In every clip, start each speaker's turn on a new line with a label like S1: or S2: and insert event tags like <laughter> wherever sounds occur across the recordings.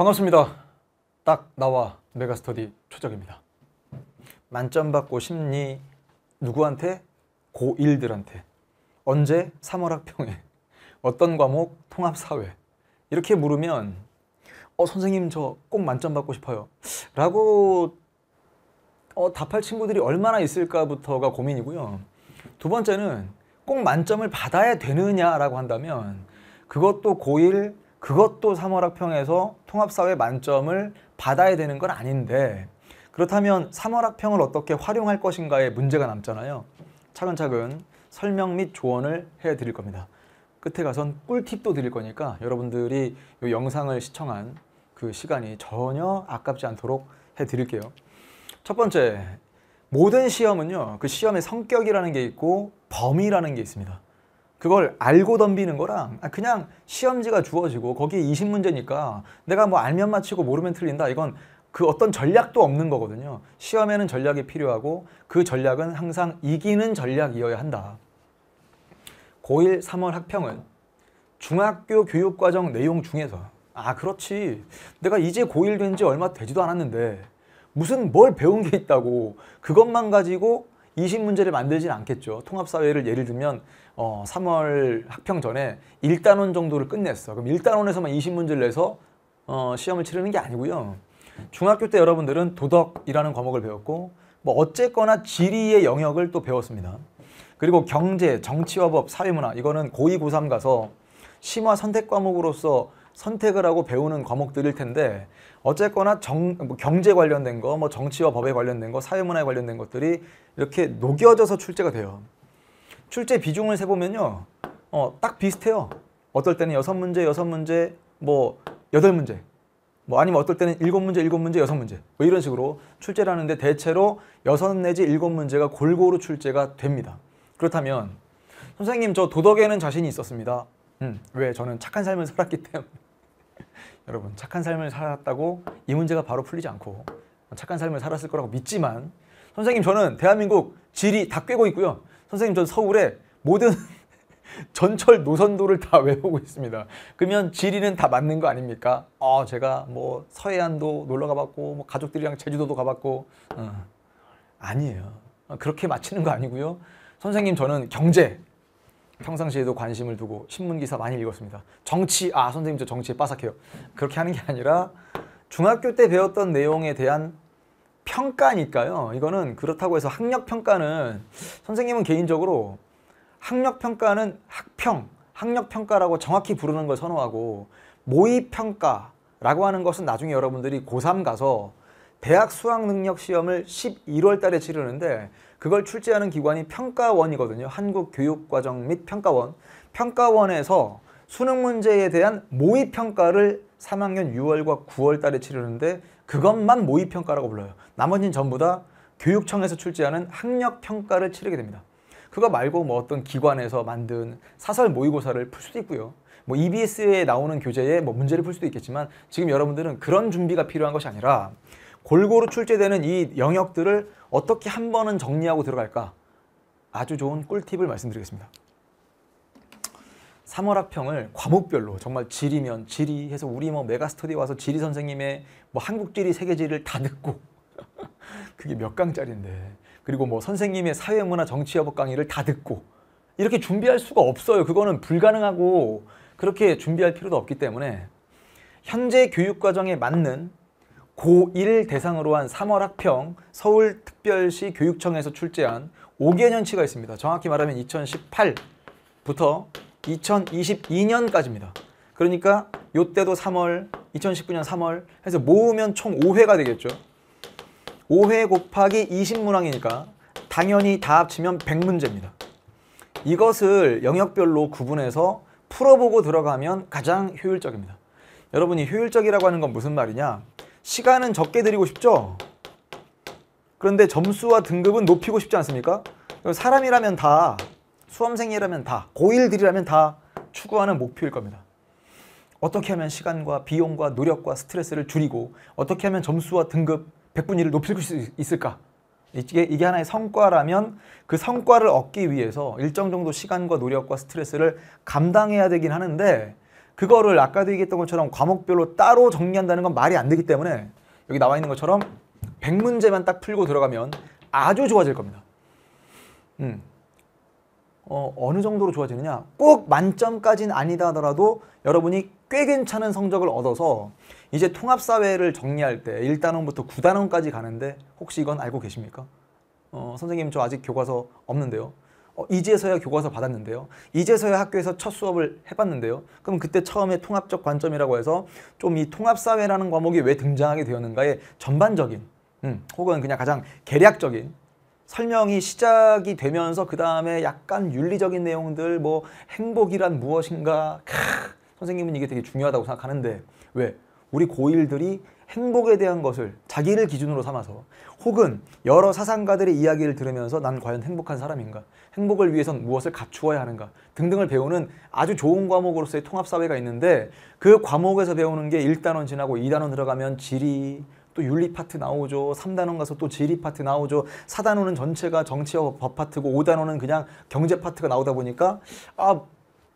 S1: 반갑습니다. 딱 나와 메가스터디 초적입니다. 만점 받고 심리 누구한테? 고1들한테. 언제? 3월 학평에. 어떤 과목? 통합사회. 이렇게 물으면 어 선생님 저 꼭 만점 받고 싶어요. 라고 어, 답할 친구들이 얼마나 있을까부터가 고민이고요. 두 번째는 꼭 만점을 받아야 되느냐라고 한다면 그것도 고1, 그것도 3월 학평에서 통합사회 만점을 받아야 되는 건 아닌데 그렇다면 삼월 학평을 어떻게 활용할 것인가에 문제가 남잖아요. 차근차근 설명 및 조언을 해드릴 겁니다. 끝에 가선 꿀팁도 드릴 거니까 여러분들이 이 영상을 시청한 그 시간이 전혀 아깝지 않도록 해드릴게요. 첫 번째, 모든 시험은요. 그 시험의 성격이라는 게 있고 범위라는 게 있습니다. 그걸 알고 덤비는 거랑 아, 그냥 시험지가 주어지고 거기에 20문제니까 내가 뭐 알면 맞히고 모르면 틀린다 이건 그 어떤 전략도 없는 거거든요. 시험에는 전략이 필요하고 그 전략은 항상 이기는 전략이어야 한다. 고1 3월 학평은 중학교 교육과정 내용 중에서 아 그렇지 내가 이제 고1 된 지 얼마 되지도 않았는데 무슨 뭘 배운 게 있다고 그것만 가지고 이식 문제를 만들진 않겠죠. 통합사회를 예를 들면 어, 3월 학평 전에 1단원 정도를 끝냈어. 그럼 1단원에서만 이식 문제를 내서 어, 시험을 치르는 게 아니고요. 중학교 때 여러분들은 도덕이라는 과목을 배웠고 뭐 어쨌거나 지리의 영역을 또 배웠습니다. 그리고 경제, 정치와 법, 사회문화 이거는 고2, 고3 가서 심화 선택 과목으로서 선택을 하고 배우는 과목들일 텐데 어쨌거나 정, 뭐 경제 관련된 거, 뭐 정치와 법에 관련된 거, 사회문화에 관련된 것들이 이렇게 녹여져서 출제가 돼요. 출제 비중을 세보면요. 어, 딱 비슷해요. 어떨 때는 여섯 문제, 여섯 문제, 뭐 여덟 문제. 뭐 아니면 어떨 때는 일곱 문제, 일곱 문제, 여섯 문제. 뭐 이런 식으로 출제를 하는데 대체로 여섯 내지 일곱 문제가 골고루 출제가 됩니다. 그렇다면 선생님 저 도덕에는 자신이 있었습니다. 음, 왜? 저는 착한 삶을 살았기 때문에. 여러분 착한 삶을 살았다고 이 문제가 바로 풀리지 않고 착한 삶을 살았을 거라고 믿지만 선생님 저는 대한민국 질이 다 꿰고 있고요. 선생님 전 서울에 모든 <laughs> 전철 노선도를 다 <laughs> 외우고 있습니다. 그러면 지리는 다 맞는 거 아닙니까? 어, 제가 뭐 서해안도 놀러 가봤고 뭐 가족들이랑 제주도도 가봤고 어, 아니에요. 그렇게 맞히는 거 아니고요. 선생님 저는 경제 평상시에도 관심을 두고 신문 기사 많이 읽었습니다. 정치 아 선생님 저 정치에 빠삭해요. 그렇게 하는 게 아니라 중학교 때 배웠던 내용에 대한 평가니까요. 이거는 그렇다고 해서 학력 평가는 선생님은 개인적으로 학력 평가는 학평, 학력 평가라고 정확히 부르는 걸 선호하고 모의 평가라고 하는 것은 나중에 여러분들이 고3 가서 대학 수학 능력 시험을 11월 달에 치르는데 그걸 출제하는 기관이 평가원이거든요. 한국교육과정 및 평가원. 평가원에서 수능 문제에 대한 모의 평가를 3학년 6월과 9월 달에 치르는데 그것만 모의 평가라고 불러요. 나머지는 전부 다 교육청에서 출제하는 학력 평가를 치르게 됩니다. 그거 말고 뭐 어떤 기관에서 만든 사설 모의고사를 풀 수도 있고요. 뭐 EBS에 나오는 교재에 뭐 문제를 풀 수도 있겠지만 지금 여러분들은 그런 준비가 필요한 것이 아니라 골고루 출제되는 이 영역들을 어떻게 한 번은 정리하고 들어갈까? 아주 좋은 꿀팁을 말씀드리겠습니다. 3월 학평을 과목별로 정말 지리면 지리 해서 우리 뭐 메가스터디 와서 지리 선생님의 뭐 한국 지리, 세계 지리를 다 듣고 <laughs> 그게 몇 강짜리인데 그리고 뭐 선생님의 사회문화 정치여법 강의를 다 듣고 이렇게 준비할 수가 없어요. 그거는 불가능하고 그렇게 준비할 필요도 없기 때문에 현재 교육과정에 맞는 고1 대상으로 한 3월 학평 서울특별시 교육청에서 출제한 5개년치가 있습니다. 정확히 말하면 2018부터 2022년까지입니다. 그러니까 요때도 3월, 2019년 3월 해서 모으면 총 5회가 되겠죠. 5회 곱하기 20문항이니까 당연히 다 합치면 100문제입니다. 이것을 영역별로 구분해서 풀어보고 들어가면 가장 효율적입니다. 여러분이 효율적이라고 하는 건 무슨 말이냐? 시간은 적게 드리고 싶죠? 그런데 점수와 등급은 높이고 싶지 않습니까? 사람이라면 다, 수험생이라면 다, 고1들이라면 다 추구하는 목표일 겁니다. 어떻게 하면 시간과 비용과 노력과 스트레스를 줄이고 어떻게 하면 점수와 등급 백분위를 높일 수 있을까? 이게, 이게 하나의 성과라면 그 성과를 얻기 위해서 일정 정도 시간과 노력과 스트레스를 감당해야 되긴 하는데 그거를 아까도 얘기했던 것처럼 과목별로 따로 정리한다는 건 말이 안 되기 때문에 여기 나와 있는 것처럼 100문제만 딱 풀고 들어가면 아주 좋아질 겁니다. 음. 어, 어느 정도로 좋아지느냐? 꼭 만점까지는 아니다 하더라도 여러분이 꽤 괜찮은 성적을 얻어서 이제 통합사회를 정리할 때 1단원부터 9단원까지 가는데 혹시 이건 알고 계십니까? 어, 선생님 저 아직 교과서 없는데요. 어, 이제서야 교과서 받았는데요. 이제서야 학교에서 첫 수업을 해봤는데요. 그럼 그때 처음에 통합적 관점이라고 해서 좀 이 통합사회라는 과목이 왜 등장하게 되었는가의 전반적인 음, 혹은 그냥 가장 개략적인 설명이 시작이 되면서 그 다음에 약간 윤리적인 내용들 뭐 행복이란 무엇인가 캬, 선생님은 이게 되게 중요하다고 생각하는데 왜? 우리 고1들이 행복에 대한 것을 자기를 기준으로 삼아서 혹은 여러 사상가들의 이야기를 들으면서 난 과연 행복한 사람인가 행복을 위해선 무엇을 갖추어야 하는가 등등을 배우는 아주 좋은 과목으로서의 통합사회가 있는데 그 과목에서 배우는 게 1단원 지나고 2단원 들어가면 지리 또 윤리 파트 나오죠. 3단원 가서 또 지리 파트 나오죠. 4단원은 전체가 정치와 법 파트고 5단원은 그냥 경제 파트가 나오다 보니까 아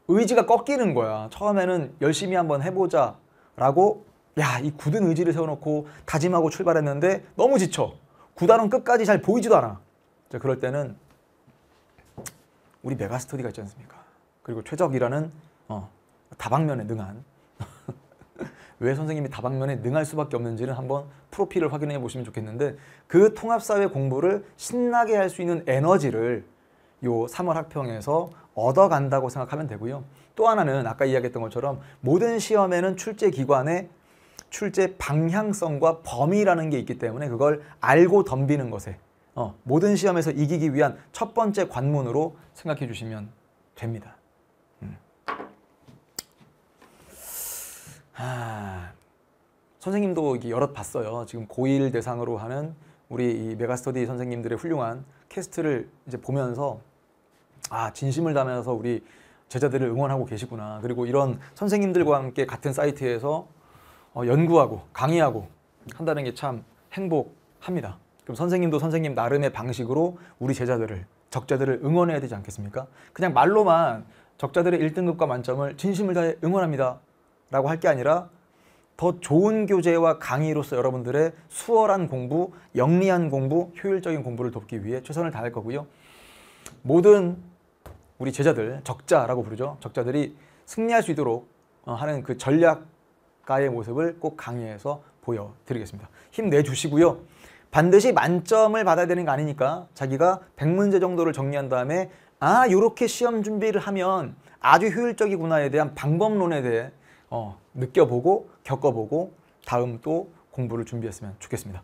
S1: 의지가 꺾이는 거야. 처음에는 열심히 한번 해보자 라고 야, 이 굳은 의지를 세워놓고 다짐하고 출발했는데 너무 지쳐. 구단은 끝까지 잘 보이지도 않아. 자, 그럴 때는 우리 메가스터디가 있지 않습니까? 그리고 최적이라는 어, 다방면에 능한 <laughs> 왜 선생님이 다방면에 능할 수밖에 없는지는 한번 프로필을 확인해 보시면 좋겠는데 그 통합사회 공부를 신나게 할 수 있는 에너지를 요 3월 학평에서 얻어간다고 생각하면 되고요. 또 하나는 아까 이야기했던 것처럼 모든 시험에는 출제기관에 출제 방향성과 범위라는 게 있기 때문에 그걸 알고 덤비는 것에 어, 모든 시험에서 이기기 위한 첫 번째 관문으로 생각해 주시면 됩니다. 음. 하... 선생님도 여럿 봤어요. 지금 고1 대상으로 하는 우리 메가스터디 선생님들의 훌륭한 캐스트를 이제 보면서 아 진심을 담아서 우리 제자들을 응원하고 계시구나. 그리고 이런 선생님들과 함께 같은 사이트에서 어, 연구하고 강의하고 한다는 게 참 행복합니다. 그럼 선생님도 선생님 나름의 방식으로 우리 제자들을 적자들을 응원해야 되지 않겠습니까? 그냥 말로만 적자들의 1등급과 만점을 진심을 다해 응원합니다 라고 할 게 아니라 더 좋은 교재와 강의로서 여러분들의 수월한 공부, 영리한 공부, 효율적인 공부를 돕기 위해 최선을 다할 거고요. 모든 우리 제자들, 적자라고 부르죠. 적자들이 승리할 수 있도록 어, 하는 그 전략 가의 모습을 꼭 강의에서 보여드리겠습니다. 힘내주시고요. 반드시 만점을 받아야 되는 거 아니니까 자기가 100문제 정도를 정리한 다음에 아 이렇게 시험 준비를 하면 아주 효율적이구나에 대한 방법론에 대해 어, 느껴보고 겪어보고 다음 또 공부를 준비했으면 좋겠습니다.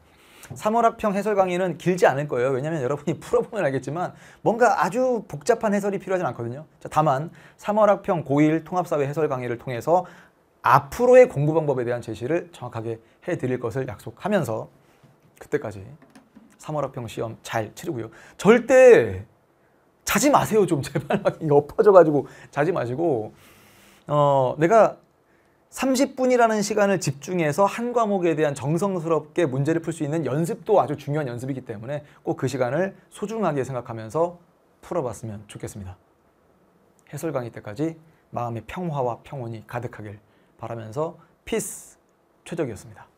S1: 3월 학평 해설 강의는 길지 않을 거예요. 왜냐하면 여러분이 <laughs> 풀어보면 알겠지만 뭔가 아주 복잡한 해설이 필요하진 않거든요. 자, 다만 3월 학평 고1 통합사회 해설 강의를 통해서 앞으로의 공부 방법에 대한 제시를 정확하게 해드릴 것을 약속하면서 그때까지 3월 합평 시험 잘 치르고요. 절대 자지 마세요 좀 제발 막 <laughs> 엎어져가지고 자지 마시고 어 내가 30분이라는 시간을 집중해서 한 과목에 대한 정성스럽게 문제를 풀 수 있는 연습도 아주 중요한 연습이기 때문에 꼭 그 시간을 소중하게 생각하면서 풀어봤으면 좋겠습니다. 해설 강의 때까지 마음의 평화와 평온이 가득하길 바라면서 피스 최적이었습니다.